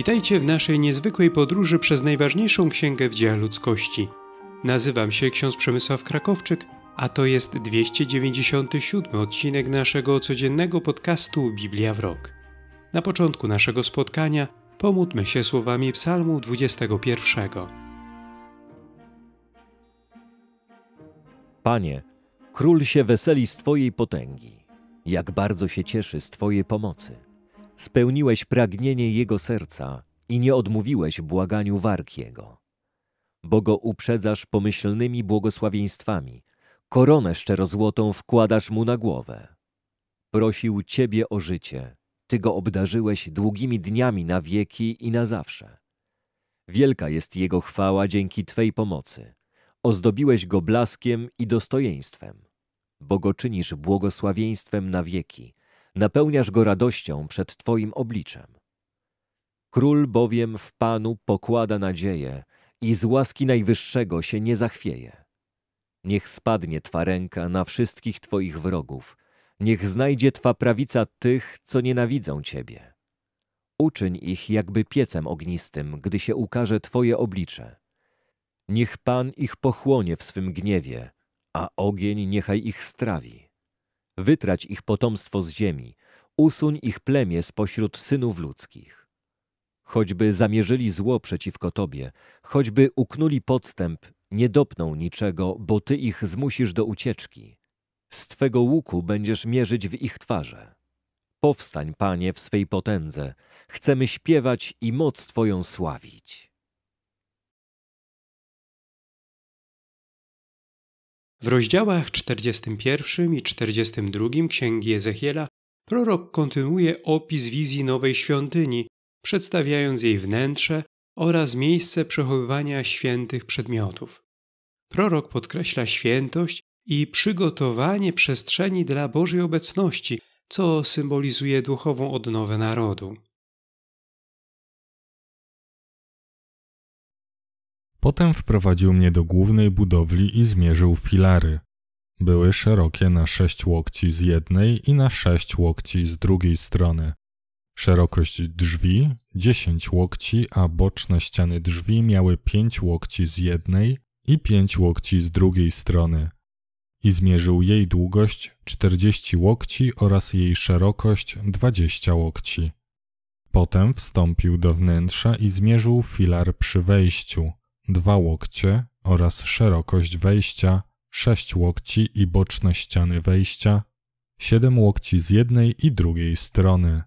Witajcie w naszej niezwykłej podróży przez najważniejszą księgę w dziejach ludzkości. Nazywam się ksiądz Przemysław Krakowczyk, a to jest 297 odcinek naszego codziennego podcastu Biblia w rok. Na początku naszego spotkania pomódlmy się słowami Psalmu 21. Panie, król się weseli z Twojej potęgi, jak bardzo się cieszy z Twojej pomocy. Spełniłeś pragnienie jego serca i nie odmówiłeś błaganiu warg jego. Bo go uprzedzasz pomyślnymi błogosławieństwami, koronę szczerozłotą wkładasz mu na głowę. Prosił Ciebie o życie, Ty go obdarzyłeś długimi dniami na wieki i na zawsze. Wielka jest Jego chwała dzięki Twej pomocy. Ozdobiłeś Go blaskiem i dostojeństwem, bo Go czynisz błogosławieństwem na wieki, napełniasz go radością przed Twoim obliczem. Król bowiem w Panu pokłada nadzieję i z łaski Najwyższego się nie zachwieje. Niech spadnie Twa ręka na wszystkich Twoich wrogów, niech znajdzie Twa prawica tych, co nienawidzą Ciebie. Uczyń ich jakby piecem ognistym, gdy się ukaże Twoje oblicze. Niech Pan ich pochłonie w swym gniewie, a ogień niechaj ich strawi wytrać ich potomstwo z ziemi, usuń ich plemię spośród synów ludzkich. Choćby zamierzyli zło przeciwko Tobie, choćby uknuli podstęp, nie dopną niczego, bo Ty ich zmusisz do ucieczki. Z Twego łuku będziesz mierzyć w ich twarze. Powstań, Panie, w swej potędze. Chcemy śpiewać i moc Twoją sławić. W rozdziałach 41 i 42 Księgi Ezechiela prorok kontynuuje opis wizji nowej świątyni, przedstawiając jej wnętrze oraz miejsce przechowywania świętych przedmiotów. Prorok podkreśla świętość i przygotowanie przestrzeni dla Bożej obecności, co symbolizuje duchową odnowę narodu. Potem wprowadził mnie do głównej budowli i zmierzył filary. Były szerokie na sześć łokci z jednej i na sześć łokci z drugiej strony. Szerokość drzwi 10 łokci, a boczne ściany drzwi miały 5 łokci z jednej i 5 łokci z drugiej strony. I zmierzył jej długość 40 łokci oraz jej szerokość 20 łokci. Potem wstąpił do wnętrza i zmierzył filar przy wejściu. 2 łokcie oraz szerokość wejścia 6 łokci i boczne ściany wejścia, 7 łokci z jednej i drugiej strony.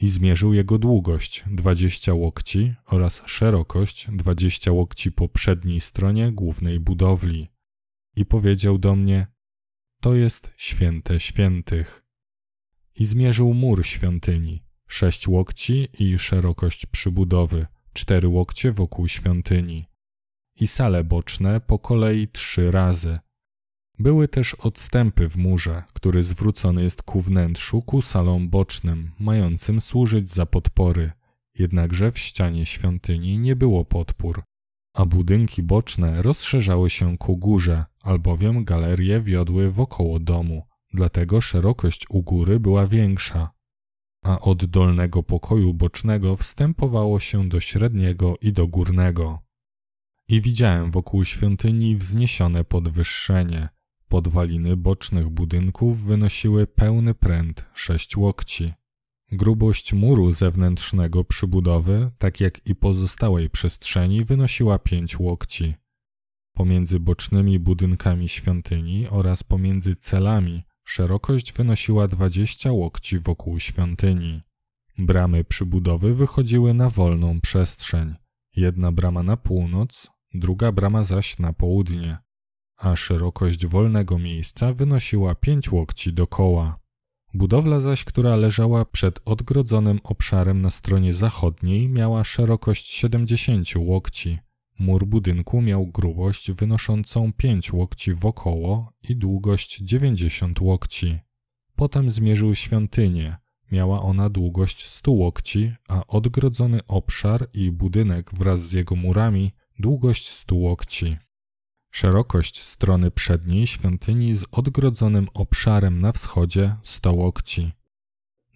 I zmierzył jego długość 20 łokci oraz szerokość 20 łokci po przedniej stronie głównej budowli. I powiedział do mnie: To jest święte świętych. I zmierzył mur świątyni, 6 łokci i szerokość przybudowy cztery łokcie wokół świątyni i sale boczne po kolei trzy razy. Były też odstępy w murze, który zwrócony jest ku wnętrzu, ku salom bocznym, mającym służyć za podpory. Jednakże w ścianie świątyni nie było podpór, a budynki boczne rozszerzały się ku górze, albowiem galerie wiodły wokoło domu, dlatego szerokość u góry była większa, a od dolnego pokoju bocznego wstępowało się do średniego i do górnego. I widziałem wokół świątyni wzniesione podwyższenie. Podwaliny bocznych budynków wynosiły pełny pręt sześć łokci. Grubość muru zewnętrznego przybudowy, tak jak i pozostałej przestrzeni, wynosiła pięć łokci. Pomiędzy bocznymi budynkami świątyni oraz pomiędzy celami Szerokość wynosiła 20 łokci wokół świątyni. Bramy przybudowy wychodziły na wolną przestrzeń. Jedna brama na północ, druga brama zaś na południe, a szerokość wolnego miejsca wynosiła 5 łokci dokoła. Budowla zaś, która leżała przed odgrodzonym obszarem na stronie zachodniej, miała szerokość 70 łokci. Mur budynku miał grubość wynoszącą 5 łokci wokoło i długość 90 łokci. Potem zmierzył świątynię. Miała ona długość 100 łokci, a odgrodzony obszar i budynek wraz z jego murami długość 100 łokci. Szerokość strony przedniej świątyni z odgrodzonym obszarem na wschodzie 100 łokci.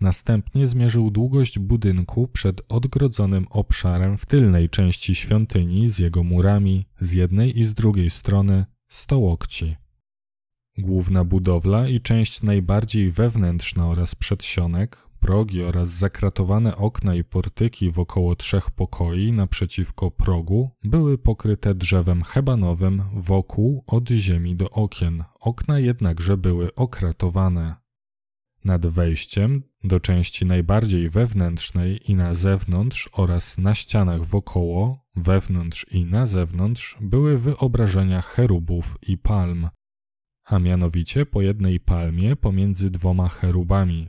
Następnie zmierzył długość budynku przed odgrodzonym obszarem w tylnej części świątyni z jego murami z jednej i z drugiej strony 100 łokci. Główna budowla i część najbardziej wewnętrzna oraz przedsionek, progi oraz zakratowane okna i portyki około trzech pokoi naprzeciwko progu były pokryte drzewem hebanowym wokół od ziemi do okien. Okna jednakże były okratowane nad wejściem do części najbardziej wewnętrznej i na zewnątrz oraz na ścianach wokoło, wewnątrz i na zewnątrz były wyobrażenia cherubów i palm, a mianowicie po jednej palmie pomiędzy dwoma cherubami.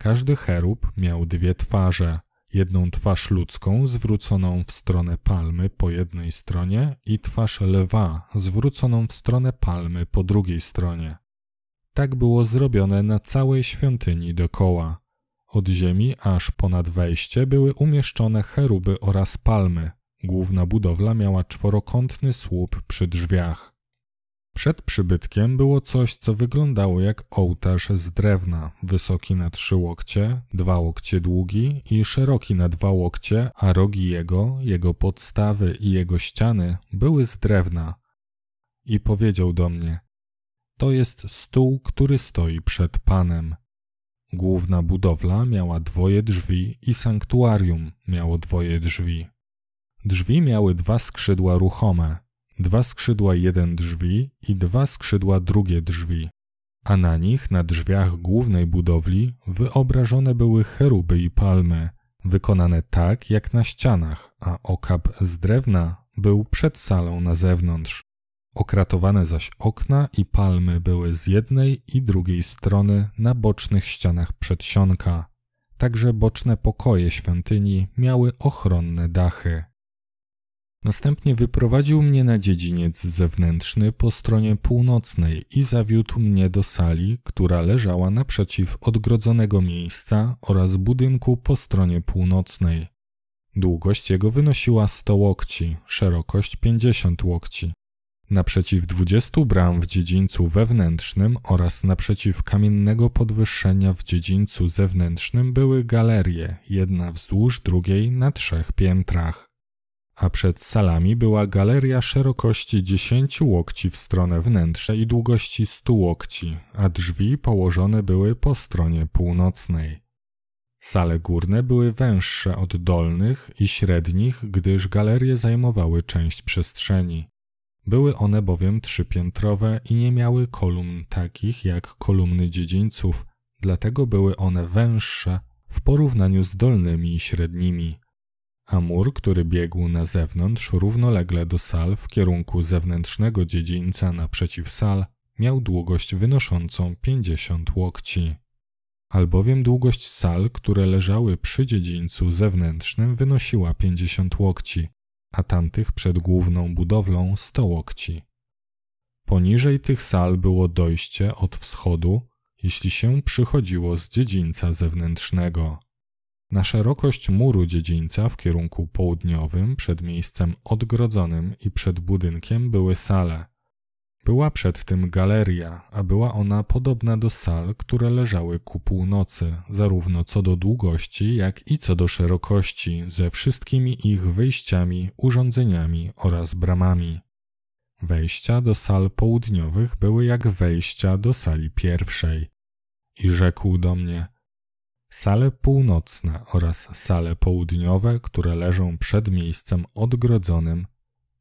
Każdy cherub miał dwie twarze, jedną twarz ludzką zwróconą w stronę palmy po jednej stronie i twarz lwa zwróconą w stronę palmy po drugiej stronie. Tak było zrobione na całej świątyni dokoła. Od ziemi aż ponad wejście były umieszczone cheruby oraz palmy. Główna budowla miała czworokątny słup przy drzwiach. Przed przybytkiem było coś, co wyglądało jak ołtarz z drewna, wysoki na trzy łokcie, dwa łokcie długi i szeroki na dwa łokcie, a rogi jego, jego podstawy i jego ściany były z drewna. I powiedział do mnie, to jest stół, który stoi przed Panem. Główna budowla miała dwoje drzwi i sanktuarium miało dwoje drzwi. Drzwi miały dwa skrzydła ruchome, dwa skrzydła jeden drzwi i dwa skrzydła drugie drzwi, a na nich, na drzwiach głównej budowli, wyobrażone były cheruby i palmy, wykonane tak jak na ścianach, a okap z drewna był przed salą na zewnątrz. Okratowane zaś okna i palmy były z jednej i drugiej strony na bocznych ścianach przedsionka. Także boczne pokoje świątyni miały ochronne dachy. Następnie wyprowadził mnie na dziedziniec zewnętrzny po stronie północnej i zawiódł mnie do sali, która leżała naprzeciw odgrodzonego miejsca oraz budynku po stronie północnej. Długość jego wynosiła 100 łokci, szerokość 50 łokci, naprzeciw 20 bram w dziedzińcu wewnętrznym oraz naprzeciw kamiennego podwyższenia w dziedzińcu zewnętrznym były galerie, jedna wzdłuż drugiej na trzech piętrach. A przed salami była galeria szerokości 10 łokci w stronę wnętrza i długości 100 łokci, a drzwi położone były po stronie północnej. Sale górne były węższe od dolnych i średnich, gdyż galerie zajmowały część przestrzeni. Były one bowiem trzypiętrowe i nie miały kolumn takich jak kolumny dziedzińców, dlatego były one węższe w porównaniu z dolnymi i średnimi. A mur, który biegł na zewnątrz równolegle do sal w kierunku zewnętrznego dziedzińca naprzeciw sal, miał długość wynoszącą 50 łokci. Albowiem długość sal, które leżały przy dziedzińcu zewnętrznym wynosiła 50 łokci, a tamtych przed główną budowlą łokci. Poniżej tych sal było dojście od wschodu, jeśli się przychodziło z dziedzińca zewnętrznego. Na szerokość muru dziedzińca w kierunku południowym przed miejscem odgrodzonym i przed budynkiem były sale – była przed tym galeria, a była ona podobna do sal, które leżały ku północy, zarówno co do długości, jak i co do szerokości, ze wszystkimi ich wyjściami, urządzeniami oraz bramami. Wejścia do sal południowych były jak wejścia do sali pierwszej. I rzekł do mnie: Sale północne oraz sale południowe, które leżą przed miejscem odgrodzonym,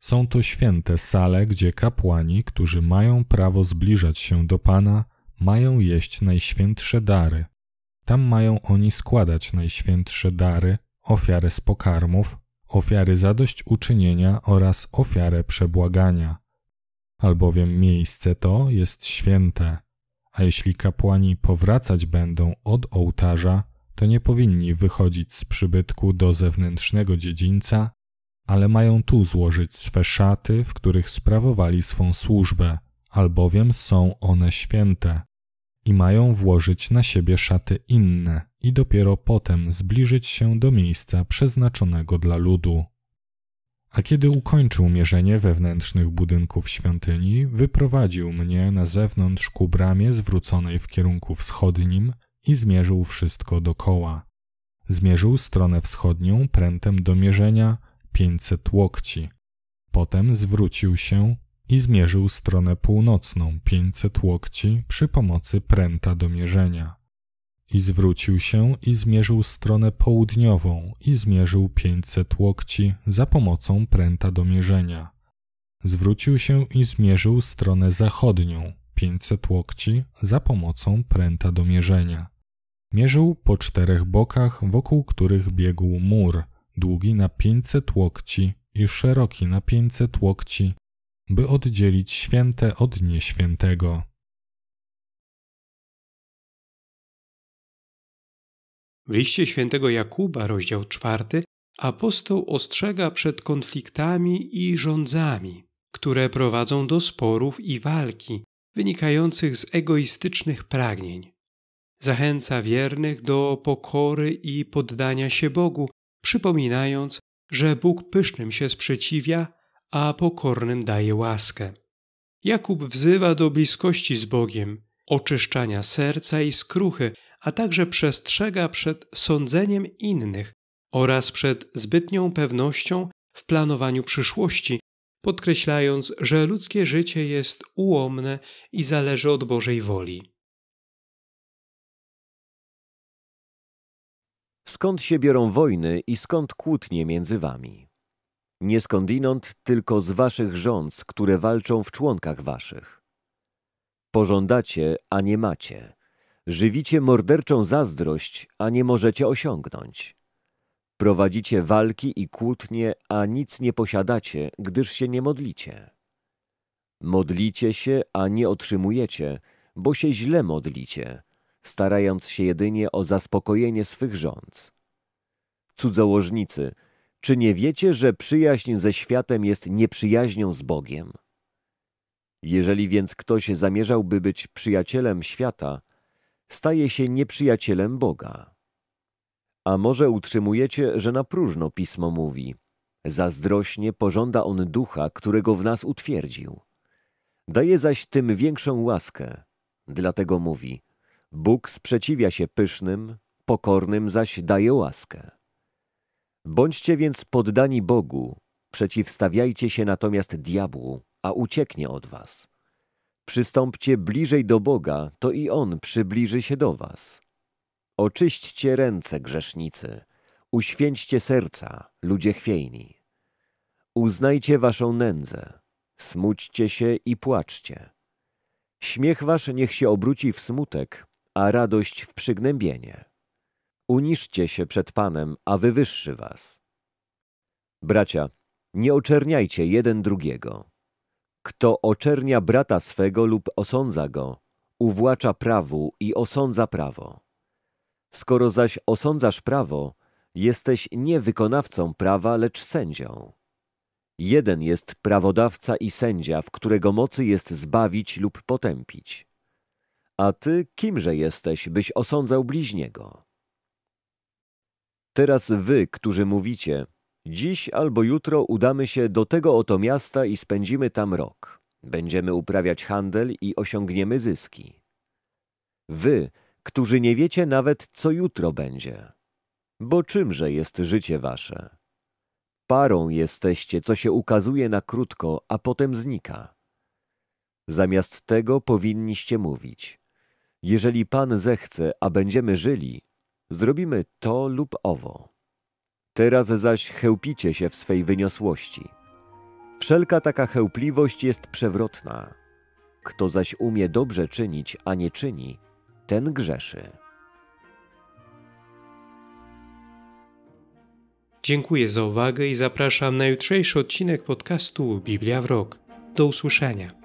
są to święte sale, gdzie kapłani, którzy mają prawo zbliżać się do Pana, mają jeść najświętsze dary. Tam mają oni składać najświętsze dary, ofiary z pokarmów, ofiary zadośćuczynienia oraz ofiarę przebłagania. Albowiem miejsce to jest święte, a jeśli kapłani powracać będą od ołtarza, to nie powinni wychodzić z przybytku do zewnętrznego dziedzińca ale mają tu złożyć swe szaty, w których sprawowali swą służbę, albowiem są one święte. I mają włożyć na siebie szaty inne i dopiero potem zbliżyć się do miejsca przeznaczonego dla ludu. A kiedy ukończył mierzenie wewnętrznych budynków świątyni, wyprowadził mnie na zewnątrz ku bramie zwróconej w kierunku wschodnim i zmierzył wszystko dokoła. Zmierzył stronę wschodnią prętem do mierzenia – 500 łokci. Potem zwrócił się i zmierzył stronę północną 500 łokci przy pomocy pręta do mierzenia. I zwrócił się i zmierzył stronę południową i zmierzył 500 łokci za pomocą pręta do mierzenia. Zwrócił się i zmierzył stronę zachodnią 500 łokci za pomocą pręta do mierzenia. Mierzył po czterech bokach, wokół których biegł mur – długi na 500 łokci i szeroki na 500 łokci, by oddzielić święte od nieświętego. W liście świętego Jakuba, rozdział czwarty, apostoł ostrzega przed konfliktami i rządzami, które prowadzą do sporów i walki wynikających z egoistycznych pragnień. Zachęca wiernych do pokory i poddania się Bogu, przypominając, że Bóg pysznym się sprzeciwia, a pokornym daje łaskę. Jakub wzywa do bliskości z Bogiem, oczyszczania serca i skruchy, a także przestrzega przed sądzeniem innych oraz przed zbytnią pewnością w planowaniu przyszłości, podkreślając, że ludzkie życie jest ułomne i zależy od Bożej woli. skąd się biorą wojny i skąd kłótnie między wami. Nie skądinąd, tylko z waszych rząd, które walczą w członkach waszych. Pożądacie, a nie macie. Żywicie morderczą zazdrość, a nie możecie osiągnąć. Prowadzicie walki i kłótnie, a nic nie posiadacie, gdyż się nie modlicie. Modlicie się, a nie otrzymujecie, bo się źle modlicie, starając się jedynie o zaspokojenie swych rządz. Cudzołożnicy, czy nie wiecie, że przyjaźń ze światem jest nieprzyjaźnią z Bogiem? Jeżeli więc ktoś zamierzałby być przyjacielem świata, staje się nieprzyjacielem Boga. A może utrzymujecie, że na próżno pismo mówi: Zazdrośnie pożąda on ducha, którego w nas utwierdził. Daje zaś tym większą łaskę. Dlatego mówi: Bóg sprzeciwia się pysznym, pokornym zaś daje łaskę. Bądźcie więc poddani Bogu, przeciwstawiajcie się natomiast diabłu, a ucieknie od was. Przystąpcie bliżej do Boga, to i On przybliży się do was. Oczyśćcie ręce, grzesznicy, uświęćcie serca, ludzie chwiejni. Uznajcie waszą nędzę, smućcie się i płaczcie. Śmiech wasz niech się obróci w smutek, a radość w przygnębienie. Uniszcie się przed Panem, a wywyższy was. Bracia, nie oczerniajcie jeden drugiego. Kto oczernia brata swego lub osądza go, uwłacza prawu i osądza prawo. Skoro zaś osądzasz prawo, jesteś nie wykonawcą prawa, lecz sędzią. Jeden jest prawodawca i sędzia, w którego mocy jest zbawić lub potępić a ty kimże jesteś, byś osądzał bliźniego? Teraz wy, którzy mówicie, dziś albo jutro udamy się do tego oto miasta i spędzimy tam rok. Będziemy uprawiać handel i osiągniemy zyski. Wy, którzy nie wiecie nawet, co jutro będzie. Bo czymże jest życie wasze? Parą jesteście, co się ukazuje na krótko, a potem znika. Zamiast tego powinniście mówić. Jeżeli Pan zechce, a będziemy żyli, zrobimy to lub owo. Teraz zaś chełpicie się w swej wyniosłości. Wszelka taka chełpliwość jest przewrotna. Kto zaś umie dobrze czynić, a nie czyni, ten grzeszy. Dziękuję za uwagę i zapraszam na jutrzejszy odcinek podcastu Biblia w Rok. Do usłyszenia.